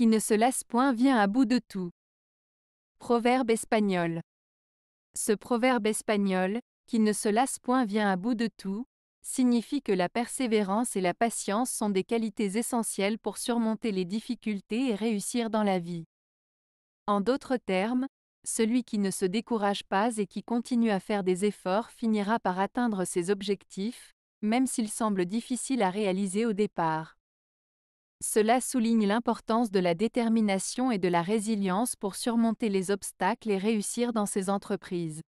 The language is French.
qui ne se lasse point vient à bout de tout. Proverbe espagnol. Ce proverbe espagnol, qui ne se lasse point vient à bout de tout, signifie que la persévérance et la patience sont des qualités essentielles pour surmonter les difficultés et réussir dans la vie. En d'autres termes, celui qui ne se décourage pas et qui continue à faire des efforts finira par atteindre ses objectifs, même s'il semble difficile à réaliser au départ. Cela souligne l'importance de la détermination et de la résilience pour surmonter les obstacles et réussir dans ces entreprises.